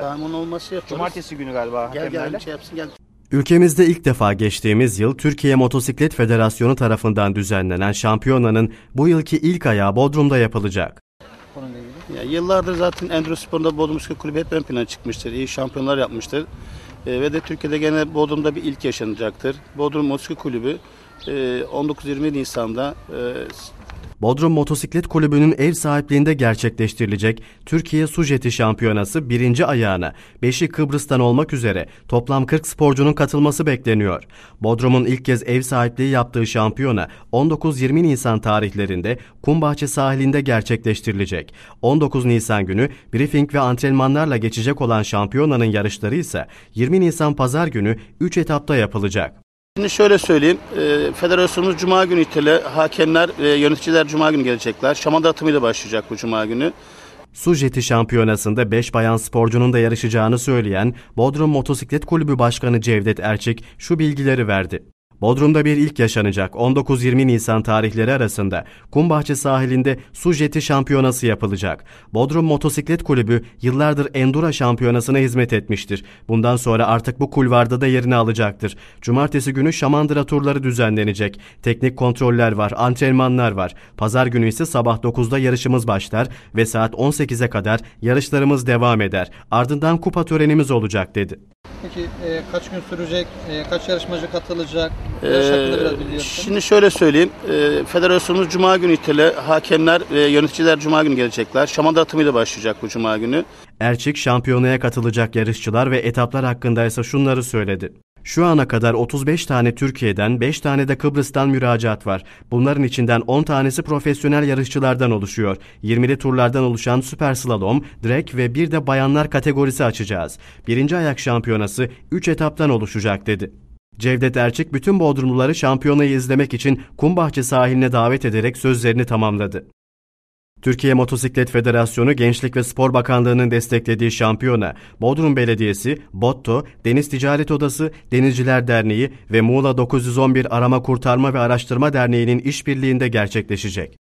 Kaymun olması yaparız. Cumartesi günü galiba Gel gel şey yapsın gel. Ülkemizde ilk defa geçtiğimiz yıl Türkiye Motosiklet Federasyonu tarafından düzenlenen şampiyonanın bu yılki ilk ayağı Bodrum'da yapılacak. Ya, yıllardır zaten Enduro Spor'da Bodrum Bisiklet Kulübü hep ön plana çıkmıştır. İyi şampiyonlar yapmıştır. E, ve de Türkiye'de gene Bodrum'da bir ilk yaşanacaktır. Bodrum Motosiklet Kulübü e, 19-20 Nisan'da e, Bodrum Motosiklet Kulübü'nün ev sahipliğinde gerçekleştirilecek Türkiye Su Jeti Şampiyonası birinci ayağına 5'i Kıbrıs'tan olmak üzere toplam 40 sporcunun katılması bekleniyor. Bodrum'un ilk kez ev sahipliği yaptığı şampiyona 19-20 Nisan tarihlerinde Kumbahçe sahilinde gerçekleştirilecek. 19 Nisan günü briefing ve antrenmanlarla geçecek olan şampiyonanın yarışları ise 20 Nisan pazar günü 3 etapta yapılacak. Şimdi şöyle söyleyeyim. E, federasyonumuz Cuma günü itibariyle hakemler, e, yöneticiler Cuma günü gelecekler. Şaman dağıtımıyla başlayacak bu Cuma günü. Su jeti şampiyonasında 5 bayan sporcunun da yarışacağını söyleyen Bodrum Motosiklet Kulübü Başkanı Cevdet Erçik şu bilgileri verdi. Bodrum'da bir ilk yaşanacak 19-20 Nisan tarihleri arasında Kumbahçe sahilinde su jeti şampiyonası yapılacak. Bodrum Motosiklet Kulübü yıllardır Endura şampiyonasına hizmet etmiştir. Bundan sonra artık bu kulvarda da yerini alacaktır. Cumartesi günü Şamandıra turları düzenlenecek. Teknik kontroller var, antrenmanlar var. Pazar günü ise sabah 9'da yarışımız başlar ve saat 18'e kadar yarışlarımız devam eder. Ardından kupa törenimiz olacak dedi. Peki e, kaç gün sürecek, e, kaç yarışmacı katılacak? E, yarış şimdi şöyle söyleyeyim. Ee, federasyonumuz Cuma günü itele, hakemler ve yöneticiler Cuma günü gelecekler. Şamandıra atımıyla başlayacak bu Cuma günü. Erçik şampiyonaya katılacak yarışçılar ve etaplar hakkındaysa şunları söyledi. Şu ana kadar 35 tane Türkiye'den, 5 tane de Kıbrıs'tan müracaat var. Bunların içinden 10 tanesi profesyonel yarışçılardan oluşuyor. 20'li turlardan oluşan süper slalom, drag ve bir de bayanlar kategorisi açacağız. Birinci ayak şampiyonası 3 etaptan oluşacak dedi. Cevdet Erçik bütün Bodrumluları şampiyonayı izlemek için Kumbahçe sahiline davet ederek sözlerini tamamladı. Türkiye Motosiklet Federasyonu Gençlik ve Spor Bakanlığı'nın desteklediği şampiyona Bodrum Belediyesi, Botto, Deniz Ticaret Odası, Denizciler Derneği ve Muğla 911 Arama Kurtarma ve Araştırma Derneği'nin işbirliğinde gerçekleşecek.